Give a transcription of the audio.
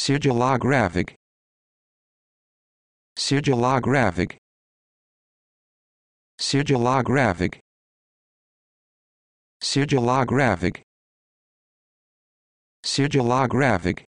Sigilographic Sigilographic Sigilographic Sigilographic Sigilographic